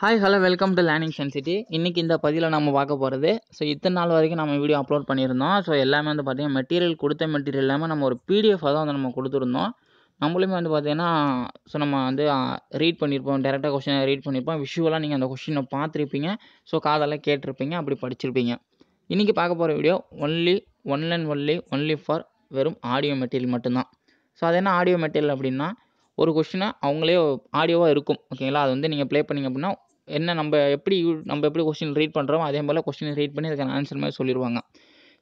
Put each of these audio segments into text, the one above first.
hi hello welcome to learning சென்சிட்டி இன்றைக்கி இந்த பதிவில் நம்ம பார்க்க போகிறது ஸோ இத்தனை நாள் வரைக்கும் நம்ம வீடியோ அப்லோட் பண்ணியிருந்தோம் ஸோ எல்லாமே வந்து பார்த்திங்கன்னா மெட்டீரியல் கொடுத்த மெட்டீரியல் எல்லாமே நம்ம ஒரு பிடிஎஃப் தான் வந்து நம்ம கொடுத்துருந்தோம் நம்மளுமே வந்து பார்த்திங்கன்னா ஸோ நம்ம வந்து ரீட் பண்ணியிருப்போம் டேரெக்டாக கொஷினை ரீட் பண்ணியிருப்போம் விஷுவலாக நீங்கள் அந்த கொஷினை பார்த்துருப்பீங்க ஸோ காதெல்லாம் கேட்டிருப்பீங்க அப்படி படிச்சிருப்பீங்க இன்றைக்கி பார்க்க போகிற video only one and only only for வெறும் ஆடியோ மெட்டீரியல் மட்டும்தான் ஸோ அது என்ன ஆடியோ மெட்டீரியல் அப்படின்னா ஒரு கொஷினை அவங்களே ஆடியோவாக இருக்கும் ஓகேங்களா அது வந்து நீங்கள் ப்ளே பண்ணிங்க அப்படின்னா என்ன நம்ம எப்படி நம்ம எப்படி கொஷின் ரீட் பண்ணுறோமோ அதே போல் கொஷினை ரீட் பண்ணி அதுக்கான ஆன்சர் மாதிரி சொல்லிடுவாங்க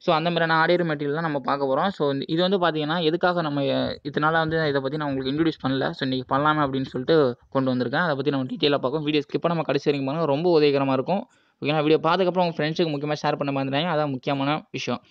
ஸோ அந்த மாதிரியான ஆடியோ மெட்டீரியல் தான் நம்ம பார்க்க போகிறோம் ஸோ இது வந்து பார்த்தீங்கன்னா எதுக்காக நம்ம இதனால் வந்து இதை பற்றி நான் உங்களுக்கு இன்ட்ரடியூஸ் பண்ணல ஸோ இன்றைக்கி பண்ணலாமே அப்படின்னு சொல்லிட்டு கொண்டு வந்திருக்கேன் அதை பற்றி நம்ம டீட்டெயிலாக பார்க்கும் வீடியோ ஸ்கிப் நம்ம கடைசி வரைக்கும் பாருங்கள் ரொம்ப உதவிகரமாக இருக்கும் ஓகேங்களா வீடியோ பார்த்துக்கப்புறம் உங்கள் ஃப்ரெண்ட்ஸுக்கு முக்கியமாக ஷேர் பண்ண மாதிரி அதான் முக்கியமான விஷயம்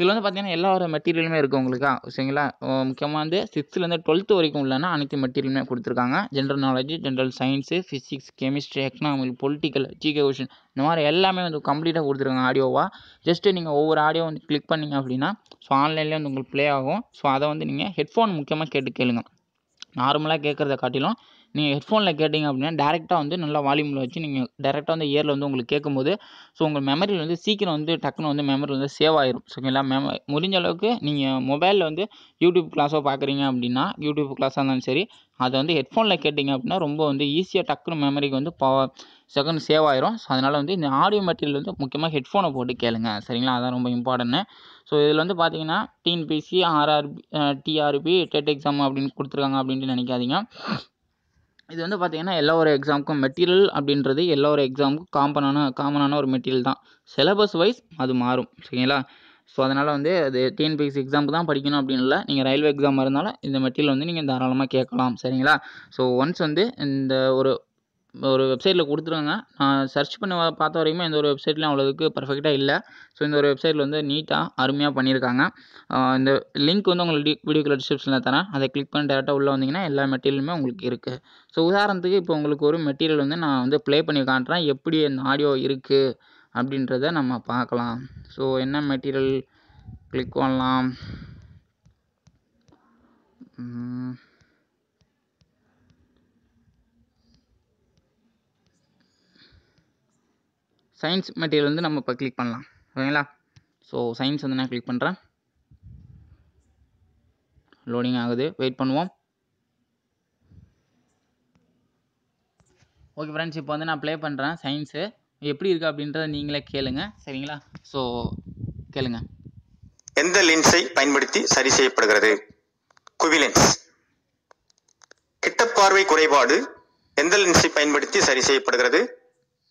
இதில் வந்து பார்த்தீங்கன்னா எல்லா ஒரு மெட்டீரியலுமே இருக்குது உங்களுக்கு சரிங்களா முக்கியமாக வந்து சிக்ஸ்த்துலேருந்து டுவெல்த்து வரைக்கும் உள்ளனா அனைத்து மெட்டீரியலுமே கொடுத்துருக்காங்க general knowledge general science physics chemistry economic political GK question இந்த மாதிரி எல்லாமே வந்து கம்ப்ளீட்டாக கொடுத்துருக்காங்க ஆடியோவாக ஜஸ்ட்டு நீங்கள் ஒவ்வொரு ஆடியோ வந்து கிளிக் பண்ணிங்க அப்படின்னா ஸோ ஆன்லைன்லேயே வந்து உங்களுக்கு ப்ளே ஆகும் ஸோ அதை வந்து நீங்கள் ஹெட்ஃபோன் முக்கியமாக கேட்டு கேளுங்க நார்மலாக கேட்குறத காட்டிலும் நீங்கள் ஹெட்ஃபோனில் கேட்டிங்க அப்படின்னா டேரெக்டாக வந்து நல்லா வால்யூமில் வச்சு நீங்கள் டேரெக்டாக வந்து இயரில் வந்து உங்களுக்கு கேட்கும்போது ஸோ உங்கள் மெமரியில் வந்து சீக்கிரம் வந்து டக்குன்னு வந்து மெமரி வந்து சேவ் ஆயிரும் ஓகேங்களா மெம முடிஞ்ச அளவுக்கு நீங்கள் மொபைலில் வந்து யூடியூப் கிளாஸோ பார்க்குறீங்க அப்படின்னா யூடியூப் கிளாஸாக இருந்தாலும் சரி அதை வந்து ஹெட்ஃபோனில் கேட்டிங்க அப்படின்னா ரொம்ப வந்து ஈஸியாக டக்குன்னு மெமரிக்கு வந்து பவர் செகண்ட் சேவ் ஆயிரும் ஸோ அதனால் வந்து இந்த ஆடியோ மெட்டீரியல் வந்து முக்கியமாக ஹெட்ஃபோனை போட்டு கேளுங்க சரிங்களா அதான் ரொம்ப இம்பார்ட்டன்ட் ஸோ இதில் வந்து பார்த்தீங்கன்னா TNPSC RRB TRB TET exam அப்படின்னு கொடுத்துருக்காங்க அப்படின்ட்டு நினைக்காதீங்க இது வந்து பார்த்திங்கன்னா எல்லா ஒரு எக்ஸாமுக்கும் மெட்டீரியல் அப்படின்றது எல்லா ஒரு எக்ஸாமுக்கும் காமனான காமனான ஒரு மெட்டீரியல் தான் சிலபஸ் வைஸ் அது மாறும் சரிங்களா ஸோ அதனால் வந்து அது டிஎன்பிஎஸ்சி எக்ஸாமுக்கு தான் படிக்கணும் அப்படின்னு இல்லை நீங்கள் ரயில்வே எக்ஸாமாக இருந்தாலும் இந்த மெட்டீரியல் வந்து நீங்கள் தாராளமாக கேட்கலாம் சரிங்களா ஸோ ஒன்ஸ் வந்து இந்த ஒரு ஒரு வெப்சைட்டில் கொடுத்துருவாங்க நான் சர்ச் பண்ணி பார்த்த வரைக்குமே எந்த ஒரு வெப்சைட்லையும் அவ்வளோதுக்கு பர்ஃபெக்ட்டாக இல்லை ஸோ இந்த ஒரு வெப்சைட்டில் வந்து நீட்டாக அருமையாக பண்ணியிருக்காங்க இந்த லிங்க் வந்து உங்களுக்கு வீடியோக்குள்ள டிஸ்கிரிப்ஷனில் தரேன் அதை கிளிக் பண்ணி டேரெக்டாக உள்ளே வந்தீங்கன்னா எல்லா மெட்டீரியலுமே உங்களுக்கு இருக்குது ஸோ உதாரணத்துக்கு இப்போ உங்களுக்கு ஒரு மெட்டீரியல் வந்து நான் வந்து ப்ளே பண்ணி காட்டுறேன் எப்படி அந்த ஆடியோ இருக்குது அப்படின்றத நம்ம பார்க்கலாம் ஸோ என்ன மெட்டீரியல் கிளிக் பண்ணலாம் சயின்ஸ் மெட்டீரியல் வந்து நம்ம இப்போ கிளிக் பண்ணலாம் ஓகேங்களா ஸோ சயின்ஸ் வந்து நான் கிளிக் பண்ணுறேன் லோடிங் ஆகுது வெயிட் பண்ணுவோம் ஓகே ஃப்ரெண்ட்ஸ் இப்போ வந்து நான் ப்ளே பண்ணுறேன் சயின்ஸு எப்படி இருக்குது அப்படின்றத நீங்களே கேளுங்க சரிங்களா ஸோ கேளுங்க எந்த லென்ஸை பயன்படுத்தி சரி செய்யப்படுகிறது குவிலென்ஸ் கிட்ட பார்வை குறைபாடு எந்த லென்ஸை பயன்படுத்தி சரி செய்யப்படுகிறது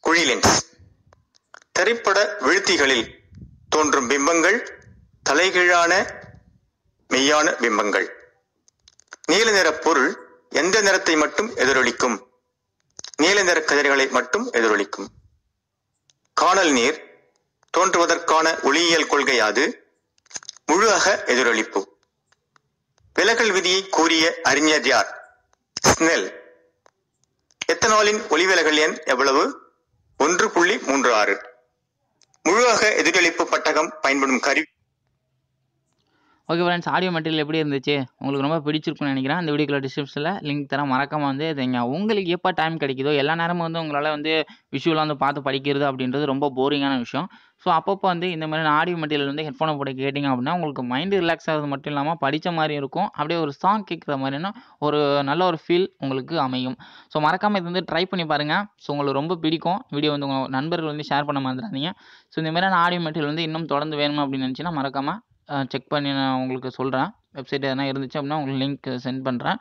குழி லென்ஸ் திரைப்பட விழுத்திகளில் தோன்றும் பிம்பங்கள் தலைகீழான மெய்யான பிம்பங்கள் நீல நிற பொருள் எந்த நிறத்தை மட்டும் எதிரொலிக்கும் நீல நிற கதிர்களை மட்டும் எதிரொலிக்கும் காணல் நீர் தோன்றுவதற்கான ஒளியியல் கொள்கை அது முழு அக எதிரொலிப்பு விலகல் விதியை கூறிய அறிஞர் யார் ஸ்னெல் எத்தனாலின் ஒளிவிலகல் எண் எவ்வளவு ஒன்று புள்ளி மூன்று ஆறு முழுவாக எதிரொலிப்பு பட்டகம் பயன்படும் கருவி ஓகே ஃப்ரெண்ட்ஸ் ஆடியோ மெட்டீரியல் எப்படி இருந்துச்சு உங்களுக்கு ரொம்ப பிடிச்சிருக்குன்னு நினைக்கிறேன் அந்த வீடியோக்குள்ள டிஸ்கிரிப்ஷனில் லிங்க் தரேன் மறக்காமல் வந்து இதுங்க உங்களுக்கு எப்போ டைம் கிடைக்குதோ எல்லா நேரமும் வந்து உங்களால் வந்து விஷுவலாக வந்து பார்த்து படிக்கிறது அப்படின்றது ரொம்ப போரிங்கான விஷயம் ஸோ அப்பப்போ வந்து இந்த மாதிரி ஆடியோ மெட்டீரியல் வந்து ஹெட்ஃபோனை போட்டு கேட்டிங்க அப்படின்னா உங்களுக்கு மைண்டு ரிலாக்ஸ் ஆகிறது மட்டும் இல்லாமல் படித்த மாதிரி இருக்கும் அப்படியே ஒரு சாங் கேட்குற மாதிரினா ஒரு நல்ல ஒரு ஃபீல் உங்களுக்கு அமையும் ஸோ மறக்காமல் இது வந்து ட்ரை பண்ணி பாருங்கள் ஸோ உங்களுக்கு ரொம்ப பிடிக்கும் வீடியோ வந்து உங்கள் நண்பர்கள் வந்து ஷேர் பண்ண மறந்துடாதீங்க ஸோ இந்த மாதிரியான ஆடியோ மெட்டீரியல் வந்து இன்னும் தொடர்ந்து வேணும் அப்படின்னு நினச்சின்னா மறக்காமல் செக் பண்ணி நான் உங்களுக்கு சொல்கிறேன் வெப்சைட் எதனா இருந்துச்சு அப்படின்னா உங்களுக்கு லிங்க் சென்ட் பண்ணுறேன்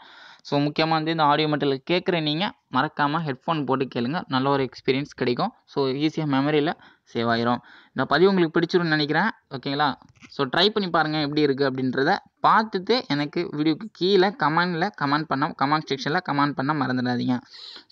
ஸோ முக்கியமாக வந்து இந்த ஆடியோ மெட்டீரியல் கேட்குற நீங்கள் மறக்காமல் ஹெட்ஃபோன் போட்டு கேளுங்க நல்ல ஒரு எக்ஸ்பீரியன்ஸ் கிடைக்கும் ஸோ ஈஸியாக மெமரியில் சேவ் ஆயிரும் இந்த பதிவு உங்களுக்கு பிடிச்சிரும்னு நினைக்கிறேன் ஓகேங்களா ஸோ ட்ரை பண்ணி பாருங்கள் எப்படி இருக்குது அப்படின்றத பார்த்துட்டு எனக்கு வீடியோக்கு கீழே கமெண்டில் கமெண்ட் பண்ண கமெண்ட் செக்ஷனில் கமெண்ட் பண்ண மறந்துடாதீங்க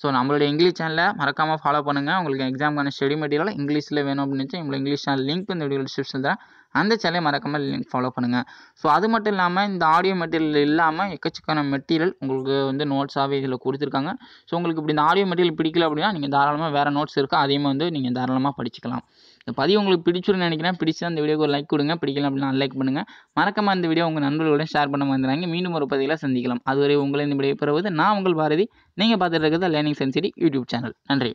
ஸோ நம்மளுடைய இங்கிலீஷ் சேனலை மறக்காமல் ஃபாலோ பண்ணுங்கள் உங்களுக்கு எக்ஸாமுக்கான ஸ்டடி மெட்டீரியல் இங்கிலீஷில் வேணும் அப்படின்னு உங்களை இங்கிலீஷ் சேனல் லிங்க் இந்த வீடியோ டிஸ்கிரிப்ஷன் தான் அந்த சேனலை மறக்காமல் லிங்க் ஃபாலோ பண்ணுங்கள் ஸோ அது மட்டும் இல்லாமல் இந்த ஆடியோ மெட்டீரியல் இல்லாமல் எக்கச்சக்கான மெட்டீரியல் உங்களுக்கு வந்து நோட்ஸாகவே இதில் கொடுத்துருக்காங்க ஸோ உங்களுக்கு இப்படி இந்த ஆடியோ மெட்டீரியல் பிடிக்கல அப்படின்னா நீங்கள் தாராளமாக வேறு நோட்ஸ் இருக்கா அதையுமே வந்து நீங்கள் தாராளமாக படிச்சுக்கலாம் இந்த பதிவு உங்களுக்கு பிடிச்சிருந்து நினைக்கிறேன் பிடிச்சா அந்த வீடியோக்கு ஒரு லைக் கொடுங்க பிடிக்கலாம் அப்படின்னா லைக் பண்ணுங்க மறக்காமல் இந்த வீடியோ உங்கள் நண்பர்களுடன் ஷேர் பண்ண வந்துடுறாங்க மீண்டும் ஒரு பதிவில சந்திக்கலாம் அதுவரை உங்களை இந்த பெறுவது நான் உங்கள் பாரதி நீங்கள் பார்த்துட்டு இருக்கிறது லேர்னிங் சென்சிட்டி யூடியூப் சேனல் நன்றி